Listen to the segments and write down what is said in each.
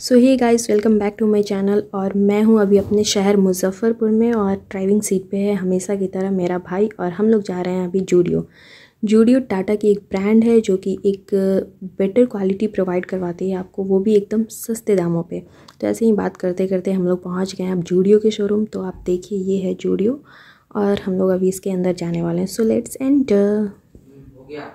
so hi guys welcome back to my channel और मैं हूं अभी अपने शहर मुजफ्फरपुर में और ड्राइविंग सीट पे है हमेशा की तरह मेरा भाई और हम लोग जा रहे हैं अभी जूडियो जूडियो टाटा की एक ब्रांड है जो कि एक बेटर क्वालिटी प्रोवाइड करवाती है आपको वो भी एकदम सस्ते दामों पे तो ऐसे ही बात करते करते हम लोग पहुँच गए हैं अब जूडियो के शोरूम तो आप देखिए ये है जूडियो और हम लोग अभी इसके अंदर जाने वाले हैं सो लेट्स एंड हो गया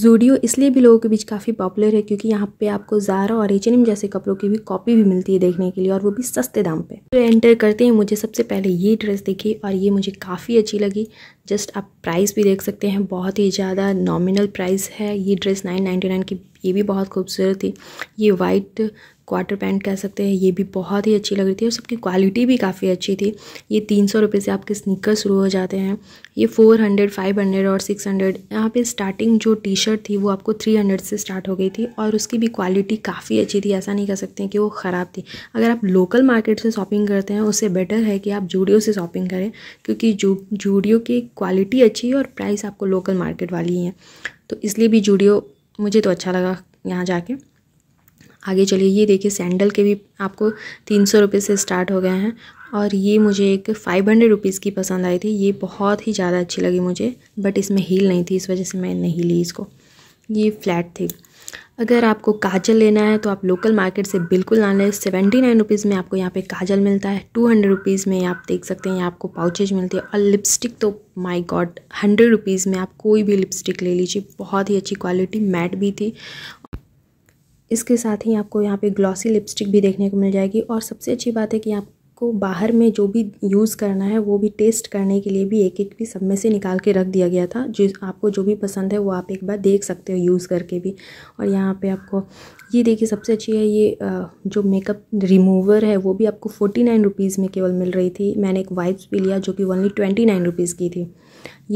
जूडियो इसलिए भी लोगों के बीच काफ़ी पॉपुलर है क्योंकि यहाँ पे आपको ज़ारा और एच H&M जैसे कपड़ों की भी कॉपी भी मिलती है देखने के लिए और वो भी सस्ते दाम पे तो एंटर करते हैं मुझे सबसे पहले ये ड्रेस देखी और ये मुझे काफ़ी अच्छी लगी जस्ट आप प्राइस भी देख सकते हैं बहुत ही ज़्यादा नॉमिनल प्राइस है ये ड्रेस नाइन नाइन्टी नाइन की ये भी बहुत खूबसूरत थी ये वाइट क्वार्टर पैंट कह सकते हैं ये भी बहुत ही अच्छी लग रही थी और सबकी क्वालिटी भी काफ़ी अच्छी थी ये तीन सौ रुपये से आपके स्नीकर शुरू हो जाते हैं ये फ़ोर हंड्रेड फाइव हंड्रेड और सिक्स हंड्रेड यहाँ पे स्टार्टिंग जो टी शर्ट थी वो आपको थ्री हंड्रेड से स्टार्ट हो गई थी और उसकी भी क्वालिटी काफ़ी अच्छी थी ऐसा नहीं कह सकते कि वो ख़राब थी अगर आप लोकल मार्केट से शॉपिंग करते हैं उससे बेटर है कि आप जूडियो से शॉपिंग करें क्योंकि जू जूडियो की क्वालिटी अच्छी है और प्राइस आपको लोकल मार्केट वाली है तो इसलिए भी जूडियो मुझे तो अच्छा लगा यहाँ जाके आगे चलिए ये देखिए सैंडल के भी आपको तीन सौ रुपये से स्टार्ट हो गए हैं और ये मुझे एक फ़ाइव हंड्रेड रुपीज़ की पसंद आई थी ये बहुत ही ज़्यादा अच्छी लगी मुझे बट इसमें हील नहीं थी इस वजह से मैं नहीं ली इसको ये फ्लैट थी अगर आपको काजल लेना है तो आप लोकल मार्केट से बिल्कुल ना लें सेवेंटी नाइन रुपीज़ में आपको यहाँ पे काजल मिलता है टू हंड्रेड रुपीज़ में आप देख सकते हैं यहाँ आपको पाउचेज मिलती है और लिपस्टिक तो माय गॉड हंड्रेड रुपीज़ में आप कोई भी लिपस्टिक ले लीजिए बहुत ही अच्छी क्वालिटी मैट भी थी इसके साथ ही आपको यहाँ पे ग्लॉसी लिपस्टिक भी देखने को मिल जाएगी और सबसे अच्छी बात है कि आप को बाहर में जो भी यूज़ करना है वो भी टेस्ट करने के लिए भी एक एक भी सब में से निकाल के रख दिया गया था जो आपको जो भी पसंद है वो आप एक बार देख सकते हो यूज़ करके भी और यहाँ पे आपको ये देखिए सबसे अच्छी है ये जो मेकअप रिमूवर है वो भी आपको फोर्टी नाइन रुपीज़ में केवल मिल रही थी मैंने एक वाइप्स भी लिया जो कि ओनली ट्वेंटी नाइन रुपीज़ की थी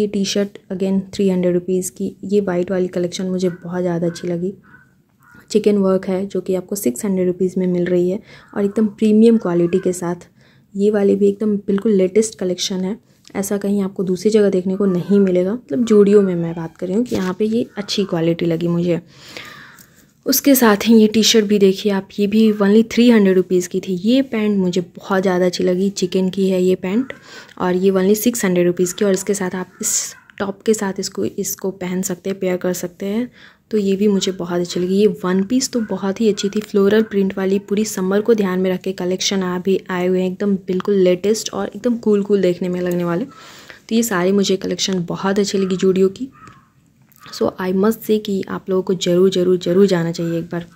ये T shirt again three hundred rupees की ये वाइट वाली कलेक्शन मुझे बहुत ज़्यादा अच्छी लगी चिकन वर्क है जो कि आपको सिक्स हंड्रेड रुपीज़ में मिल रही है और एकदम प्रीमियम क्वालिटी के साथ ये वाले भी एकदम बिल्कुल लेटेस्ट कलेक्शन है ऐसा कहीं आपको दूसरी जगह देखने को नहीं मिलेगा मतलब जोड़ियों में मैं बात कर रही हूँ कि यहाँ पे ये अच्छी क्वालिटी लगी मुझे उसके साथ ही ये टी शर्ट भी देखिए आप ये भी ओनली थ्री हंड्रेड रुपीज़ की थी ये पैंट मुझे बहुत ज़्यादा अच्छी लगी चिकन की है ये पैंट और ये ओनली सिक्स हंड्रेड रुपीज़ की और इसके साथ आप इस टॉप के साथ इसको इसको पहन सकते हैं पेयर कर सकते हैं तो ये भी मुझे बहुत अच्छी लगी ये वन पीस तो बहुत ही अच्छी थी फ्लोरल प्रिंट वाली पूरी समर को ध्यान में रख के कलेक्शन आ भी आए हुए हैं एकदम बिल्कुल लेटेस्ट और एकदम कूल कूल देखने में लगने वाले तो ये सारी मुझे कलेक्शन बहुत अच्छी लगी जूडियो की सो आई मस्ट से कि आप लोगों को ज़रूर ज़रूर ज़रूर जाना चाहिए एक बार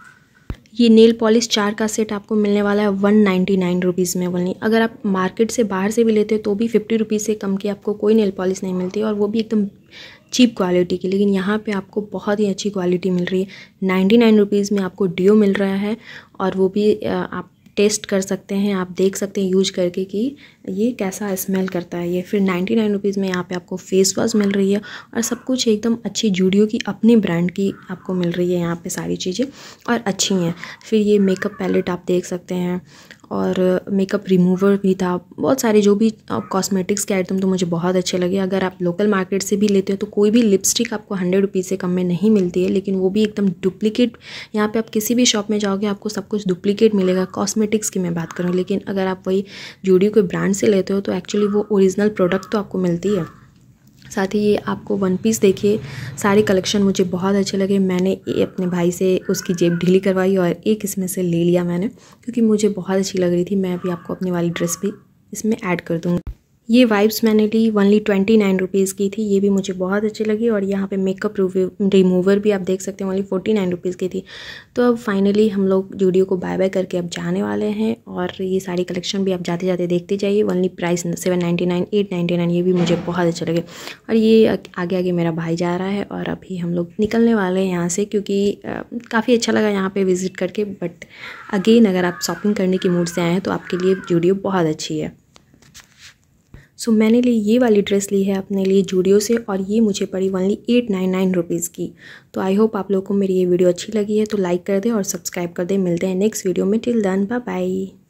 ये नेल पॉलिश चार का सेट आपको मिलने वाला है वन नाइन्टी नाइन रुपीज़ में ओनली अगर आप मार्केट से बाहर से भी लेते हो तो भी फिफ्टी रुपीज़ से कम की आपको कोई नेल पॉलिश नहीं मिलती और वो भी एकदम चीप क्वालिटी की लेकिन यहाँ पे आपको बहुत ही अच्छी क्वालिटी मिल रही है नाइन्टी नाइन रुपीज़ में आपको डिओ मिल रहा है और वो भी आप टेस्ट कर सकते हैं आप देख सकते हैं यूज करके कि ये कैसा स्मेल करता है ये फिर नाइन्टी नाइन रुपीज़ में यहाँ पे आपको फेस वॉश मिल रही है और सब कुछ एकदम अच्छी जूडियो की अपने ब्रांड की आपको मिल रही है यहाँ पे सारी चीज़ें और अच्छी हैं फिर ये मेकअप पैलेट आप देख सकते हैं और मेकअप रिमूवर भी था बहुत सारे जो भी आप कॉस्मेटिक्स के आइटम तो मुझे बहुत अच्छे लगे अगर आप लोकल मार्केट से भी लेते हो तो कोई भी लिपस्टिक आपको हंड्रेड रुपीज़ से कम में नहीं मिलती है लेकिन वो भी एकदम डुप्लीकेट यहाँ पे आप किसी भी शॉप में जाओगे आपको सब कुछ डुप्लीकेट मिलेगा कॉस्मेटिक्स की मैं बात करूँ लेकिन अगर आप वही जूडियो के ब्रांड से लेते हो तो एक्चुअली वो ओरिजिनल प्रोडक्ट तो आपको मिलती है साथ ही ये आपको वन पीस देखिए सारे कलेक्शन मुझे बहुत अच्छे लगे मैंने अपने भाई से उसकी जेब ढीली करवाई और एक इसमें से ले लिया मैंने क्योंकि मुझे बहुत अच्छी लग रही थी मैं अभी आपको अपनी वाली ड्रेस भी इसमें ऐड कर दूँगी ये वाइब्स मैंने ली वनली ट्वेंटी नाइन रुपीज़ की थी ये भी मुझे बहुत अच्छी लगी और यहाँ पे मेकअप रिमूवर भी आप देख सकते हैं ओनली फोर्टी नाइन रुपीज़ की थी तो अब फाइनली हम लोग जूडियो को बाय बाय करके अब जाने वाले हैं और ये सारी कलेक्शन भी आप जाते जाते देखते जाइए only price seven ninety nine eight ninety nine ये भी मुझे बहुत अच्छे लगे और ये आगे आगे मेरा भाई जा रहा है और अभी हम लोग निकलने वाले हैं यहाँ से क्योंकि काफ़ी अच्छा लगा यहाँ पर विज़िट करके बट अगेन अगर आप शॉपिंग करने की मूड से आए हैं तो आपके लिए जूडियो बहुत अच्छी है सो so, मैंने लिए ये वाली ड्रेस ली है अपने लिए जूडियो से और ये मुझे पड़ी only eight nine nine rupees की तो आई होप आप लोगों को मेरी ये वीडियो अच्छी लगी है तो लाइक कर दे और सब्सक्राइब कर दे मिलते हैं नेक्स्ट वीडियो में टिल डन बाय बाय